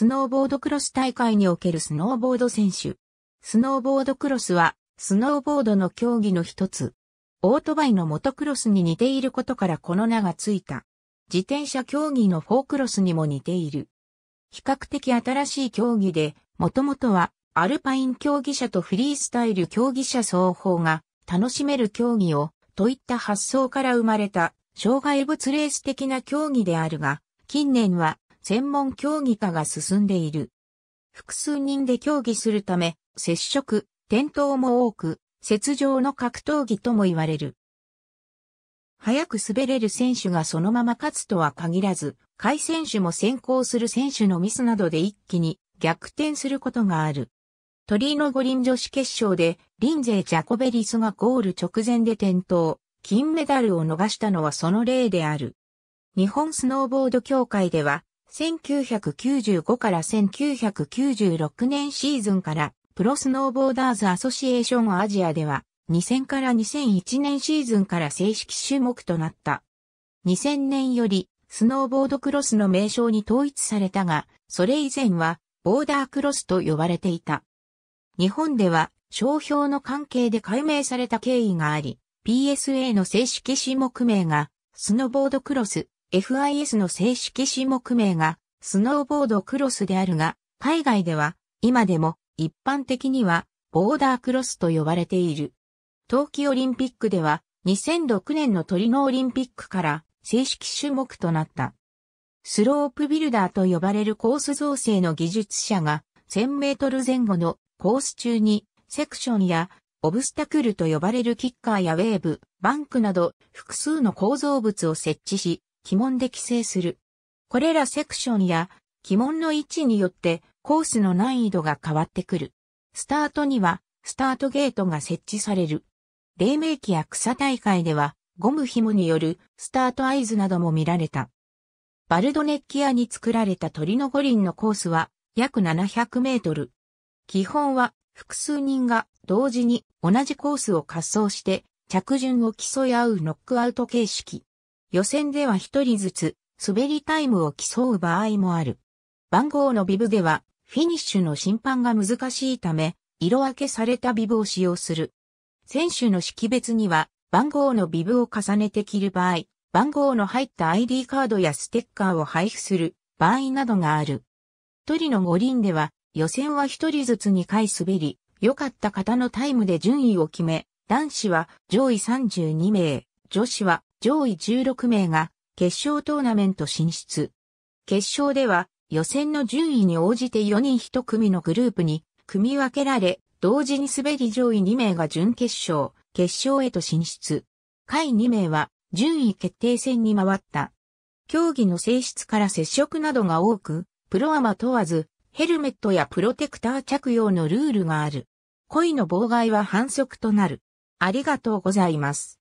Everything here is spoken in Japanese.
スノーボードクロス大会におけるスノーボード選手。スノーボードクロスは、スノーボードの競技の一つ。オートバイのモトクロスに似ていることからこの名がついた。自転車競技のフォークロスにも似ている。比較的新しい競技で、もともとはアルパイン競技者とフリースタイル競技者双方が楽しめる競技をといった発想から生まれた障害物レース的な競技であるが、近年は専門競技化が進んでいる。複数人で競技するため、接触、転倒も多く、雪上の格闘技とも言われる。早く滑れる選手がそのまま勝つとは限らず、回選手も先行する選手のミスなどで一気に逆転することがある。トリーノ五輪女子決勝で、リンゼジャコベリスがゴール直前で転倒、金メダルを逃したのはその例である。日本スノーボード協会では、1995から1996年シーズンからプロスノーボーダーズアソシエーションアジアでは2000から2001年シーズンから正式種目となった。2000年よりスノーボードクロスの名称に統一されたが、それ以前はボーダークロスと呼ばれていた。日本では商標の関係で解明された経緯があり、PSA の正式種目名がスノーボードクロス FIS の正式種目名がスノーボードクロスであるが、海外では今でも一般的にはボーダークロスと呼ばれている。冬季オリンピックでは2006年のトリノオリンピックから正式種目となった。スロープビルダーと呼ばれるコース造成の技術者が1000メートル前後のコース中にセクションやオブスタクルと呼ばれるキッカーやウェーブ、バンクなど複数の構造物を設置し、鬼門で規制する。これらセクションや鬼門の位置によってコースの難易度が変わってくる。スタートにはスタートゲートが設置される。黎明期や草大会ではゴム紐によるスタート合図なども見られた。バルドネッキアに作られた鳥の五輪のコースは約700メートル。基本は複数人が同時に同じコースを滑走して着順を競い合うノックアウト形式。予選では一人ずつ滑りタイムを競う場合もある。番号のビブではフィニッシュの審判が難しいため、色分けされたビブを使用する。選手の識別には番号のビブを重ねて着る場合、番号の入った ID カードやステッカーを配布する場合などがある。一人の五輪では予選は一人ずつ2回滑り、良かった方のタイムで順位を決め、男子は上位32名、女子は上位16名が決勝トーナメント進出。決勝では予選の順位に応じて4人1組のグループに組み分けられ、同時に滑り上位2名が準決勝、決勝へと進出。下位2名は順位決定戦に回った。競技の性質から接触などが多く、プロアマ問わず、ヘルメットやプロテクター着用のルールがある。恋の妨害は反則となる。ありがとうございます。